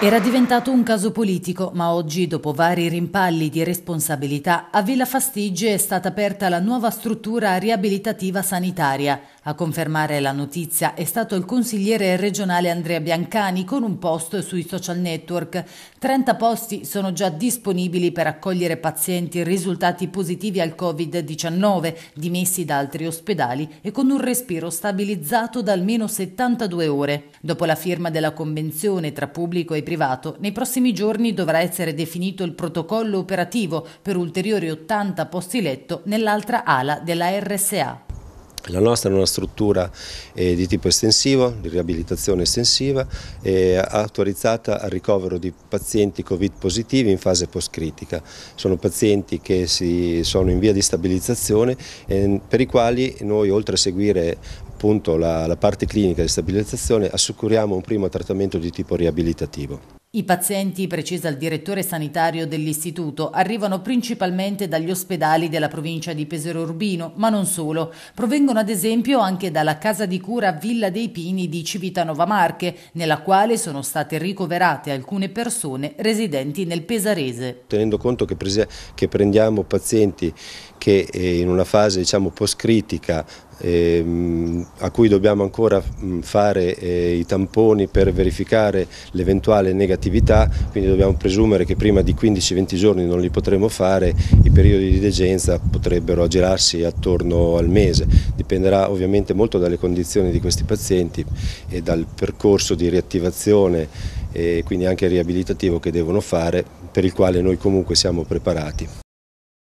Era diventato un caso politico, ma oggi, dopo vari rimpalli di responsabilità, a Villa Fastigge è stata aperta la nuova struttura riabilitativa sanitaria, a confermare la notizia è stato il consigliere regionale Andrea Biancani con un post sui social network. 30 posti sono già disponibili per accogliere pazienti risultati positivi al Covid-19, dimessi da altri ospedali e con un respiro stabilizzato da almeno 72 ore. Dopo la firma della convenzione tra pubblico e privato, nei prossimi giorni dovrà essere definito il protocollo operativo per ulteriori 80 posti letto nell'altra ala della RSA. La nostra è una struttura eh, di tipo estensivo, di riabilitazione estensiva, eh, autorizzata al ricovero di pazienti Covid positivi in fase post-critica. Sono pazienti che si, sono in via di stabilizzazione eh, per i quali noi oltre a seguire appunto, la, la parte clinica di stabilizzazione assicuriamo un primo trattamento di tipo riabilitativo. I pazienti, precisa il direttore sanitario dell'istituto, arrivano principalmente dagli ospedali della provincia di Pesero Urbino, ma non solo. Provengono ad esempio anche dalla casa di cura Villa dei Pini di Civitanova Marche, nella quale sono state ricoverate alcune persone residenti nel Pesarese. Tenendo conto che, prendiamo pazienti che eh, in una fase diciamo, post-critica ehm, a cui dobbiamo ancora fare eh, i tamponi per verificare l'eventuale negatività, quindi dobbiamo presumere che prima di 15-20 giorni non li potremo fare, i periodi di degenza potrebbero aggirarsi attorno al mese, dipenderà ovviamente molto dalle condizioni di questi pazienti e dal percorso di riattivazione e eh, quindi anche riabilitativo che devono fare, per il quale noi comunque siamo preparati.